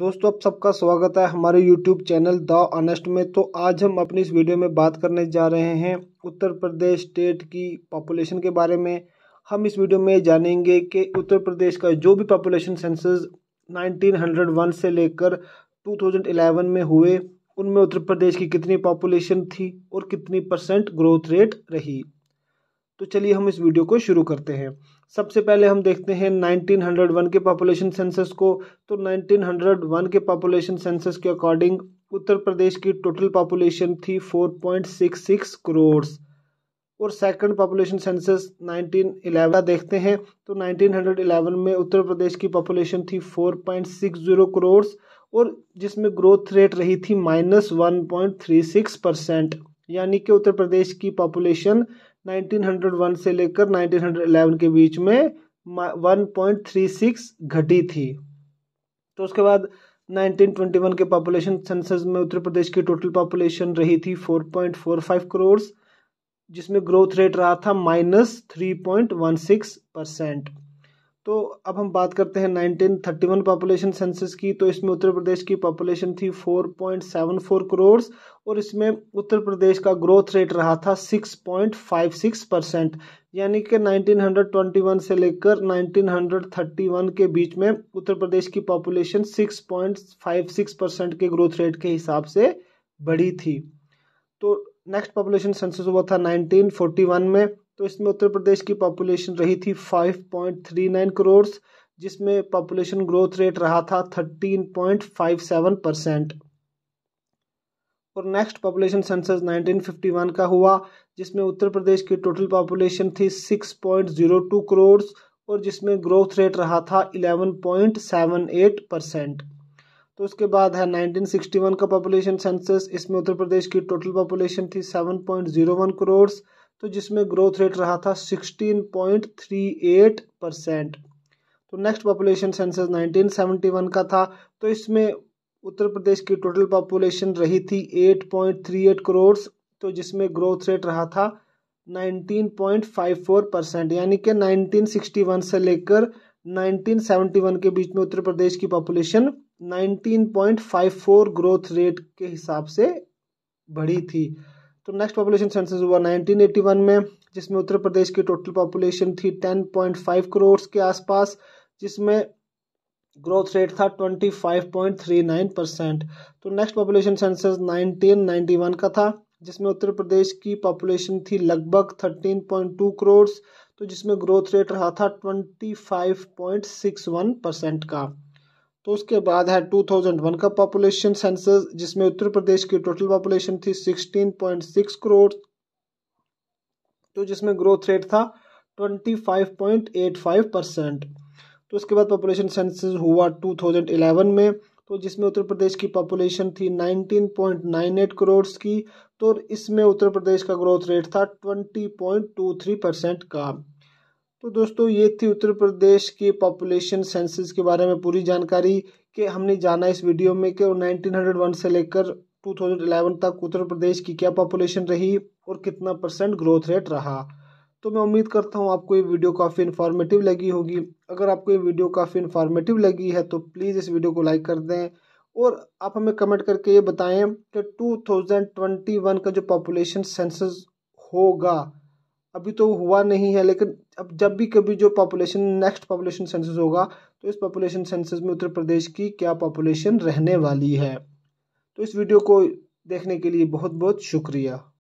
दोस्तों आप सबका स्वागत है हमारे YouTube चैनल द अनेस्ट में तो आज हम अपनी इस वीडियो में बात करने जा रहे हैं उत्तर प्रदेश स्टेट की पॉपुलेशन के बारे में हम इस वीडियो में जानेंगे कि उत्तर प्रदेश का जो भी पॉपुलेशन सेंसस 1901 से लेकर 2011 में हुए उनमें उत्तर प्रदेश की कितनी पॉपुलेशन थी और कितनी परसेंट ग्रोथ रेट रही तो चलिए हम इस वीडियो को शुरू करते हैं सबसे पहले हम देखते हैं 1901 के पॉपुलेशन सेंसस को तो 1901 के पॉपुलेशन सेंसस के अकॉर्डिंग उत्तर प्रदेश की टोटल पॉपुलेशन थी 4.66 करोड़ और सेकंड पॉपुलेशन सेंसस 1911 देखते हैं तो 1911 में उत्तर प्रदेश की पॉपुलेशन थी 4.60 करोड़ और जिसमें ग्रोथ रेट रही थी minus one point three six percent यानी कि उत्तर प्रदेश की पॉपुलेशन 1901 से लेकर 1911 के बीच में 1.36 घटी थी तो उसके बाद 1921 के पॉपुलेशन सेंसस में उत्तर प्रदेश की टोटल पॉपुलेशन रही थी 4.45 करोड़ जिसमें ग्रोथ रेट रहा था minus three point one six percent तो अब हम बात करते हैं 1931 पॉपुलेशन सेंसस की तो इसमें उत्तर प्रदेश की पॉपुलेशन थी 4.74 करोड़ और इसमें उत्तर प्रदेश का ग्रोथ रेट रहा था 6.56 परसेंट यानी कि 1921 से लेकर 1931 के बीच में उत्तर प्रदेश की पॉपुलेशन 6.56 परसेंट के ग्रोथ रेट के हिसाब से बढ़ी थी तो नेक्स्ट पॉपुलेशन सेंसस हुआ था 1941 में तो इसमें उत्तर प्रदेश की पॉपुलेशन रही थी 5.39 करोड़ जिसमें पॉपुलेशन ग्रोथ रेट रहा था 13.57 परसेंट और नेक्स्ट पॉपुलेशन सेंसस 1951 का हुआ जिसमें उत्तर प्रदेश की टोटल पॉपुलेशन थी 6.02 करोड़ और जिसमें ग्रोथ रेट रहा था 11.78 परसेंट तो उसके बाद है 1961 का पॉपुलेशन सेंसस इसमें उत्तर प्रदेश की टोटल पॉपुलेशन थी 7.01 करोड़ तो जिसमें ग्रोथ रेट रहा था 16.38 परसेंट तो नेक्स्ट पॉपुलेशन सेंसस 1971 का था तो इसमें उत्तर प्रदेश की टोटल पॉपुलेशन रही थी 8.38 करोड़ तो जिसमें ग्रोथ रेट रहा था 19.54 परसेंट यानी कि 1961 से लेकर 1971 के बीच में उत्तर प्रदेश की पॉपुलेशन 19.54 ग्रोथ रेट के हिसाब से बढ़ी थी तो नेक्स्ट पॉपुलेशन सेंसस हुआ 1981 में जिसमें उत्तर प्रदेश की टोटल पॉपुलेशन थी 10.5 करोड़ के आसपास जिसमें ग्रोथ रेट था 25.39 परसेंट तो नेक्स्ट पॉपुलेशन सेंसस 1991 का था जिसमें उत्तर प्रदेश की पॉपुलेशन थी लगभग 13.2 करोड़ तो जिसमें ग्रोथ रेट रहा था 25.61 परसेंट का तो उसके बाद है 2001 का पॉपुलेशन सेंसस जिसमें उत्तर प्रदेश की टोटल पॉपुलेशन थी 16.6 करोड़ तो जिसमें ग्रोथ रेट था 25.85 परसेंट तो उसके बाद पॉपुलेशन सेंसस हुआ 2011 में तो जिसमें उत्तर प्रदेश की पॉपुलेशन थी 19.98 करोड़ की तो इसमें उत्तर प्रदेश का ग्रोथ रेट था 20.23 परसेंट का तो दोस्तों ये थी उत्तर प्रदेश की पॉपुलेशन सेंसिस के बारे में पूरी जानकारी कि हमने जाना इस वीडियो में कि 1901 से लेकर 2011 तक उत्तर प्रदेश की क्या पॉपुलेशन रही और कितना परसेंट ग्रोथ रेट रहा तो मैं उम्मीद करता हूँ आपको ये वीडियो काफ़ी इन्फॉर्मेटिव लगी होगी अगर आपको ये वीडियो काफ़ी इन्फॉर्मेटिव लगी है तो प्लीज़ इस वीडियो को लाइक कर दें और आप हमें कमेंट करके ये बताएं कि 2021 का जो पॉपुलेशन सेंसस होगा अभी तो हुआ नहीं है लेकिन अब जब भी कभी जो पॉपुलेशन नेक्स्ट पॉपुलेशन सेंसस होगा तो इस पॉपुलेशन सेंसस में उत्तर प्रदेश की क्या पॉपुलेशन रहने वाली है तो इस वीडियो को देखने के लिए बहुत बहुत शुक्रिया